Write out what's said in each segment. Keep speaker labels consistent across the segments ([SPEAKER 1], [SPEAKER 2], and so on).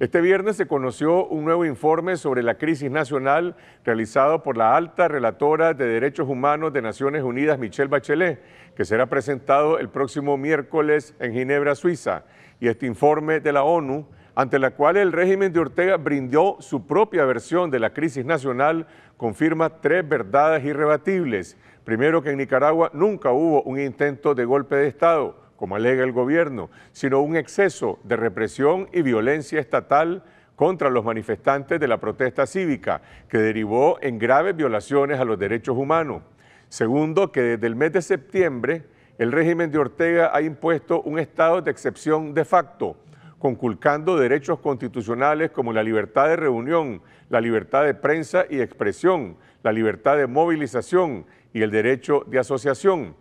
[SPEAKER 1] Este viernes se conoció un nuevo informe sobre la crisis nacional realizado por la alta relatora de Derechos Humanos de Naciones Unidas, Michelle Bachelet, que será presentado el próximo miércoles en Ginebra, Suiza, y este informe de la ONU, ante la cual el régimen de Ortega brindó su propia versión de la crisis nacional, confirma tres verdades irrebatibles. Primero, que en Nicaragua nunca hubo un intento de golpe de Estado como alega el gobierno, sino un exceso de represión y violencia estatal contra los manifestantes de la protesta cívica, que derivó en graves violaciones a los derechos humanos. Segundo, que desde el mes de septiembre el régimen de Ortega ha impuesto un estado de excepción de facto, conculcando derechos constitucionales como la libertad de reunión, la libertad de prensa y expresión, la libertad de movilización y el derecho de asociación.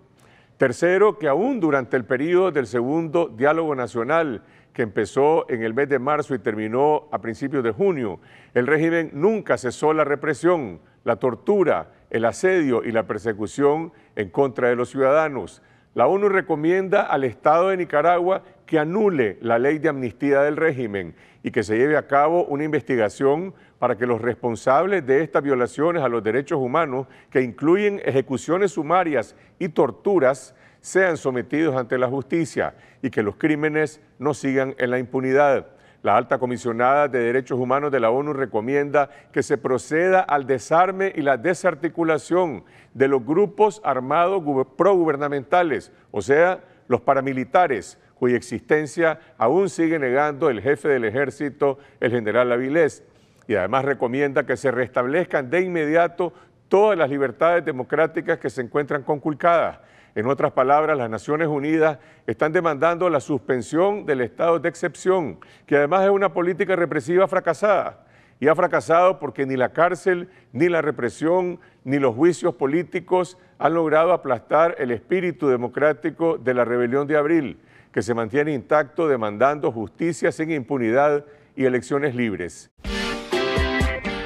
[SPEAKER 1] Tercero, que aún durante el periodo del segundo diálogo nacional, que empezó en el mes de marzo y terminó a principios de junio, el régimen nunca cesó la represión, la tortura, el asedio y la persecución en contra de los ciudadanos. La ONU recomienda al Estado de Nicaragua que anule la ley de amnistía del régimen y que se lleve a cabo una investigación para que los responsables de estas violaciones a los derechos humanos, que incluyen ejecuciones sumarias y torturas, sean sometidos ante la justicia y que los crímenes no sigan en la impunidad. La alta comisionada de Derechos Humanos de la ONU recomienda que se proceda al desarme y la desarticulación de los grupos armados progubernamentales, o sea, los paramilitares, cuya existencia aún sigue negando el jefe del ejército, el general Avilés, y además recomienda que se restablezcan de inmediato todas las libertades democráticas que se encuentran conculcadas. En otras palabras, las Naciones Unidas están demandando la suspensión del estado de excepción, que además es una política represiva fracasada. Y ha fracasado porque ni la cárcel, ni la represión, ni los juicios políticos han logrado aplastar el espíritu democrático de la rebelión de abril que se mantiene intacto demandando justicia sin impunidad y elecciones libres.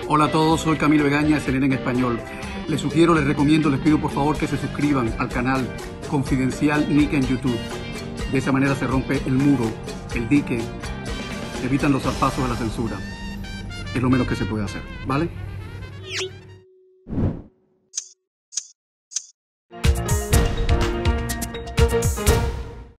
[SPEAKER 2] Hola a todos, soy Camilo Egaña, CNN en español. Les sugiero, les recomiendo, les pido por favor que se suscriban al canal Confidencial Nick en YouTube. De esa manera se rompe el muro, el dique, evitan los zarpazos de la censura. Es lo menos que se puede hacer, ¿vale?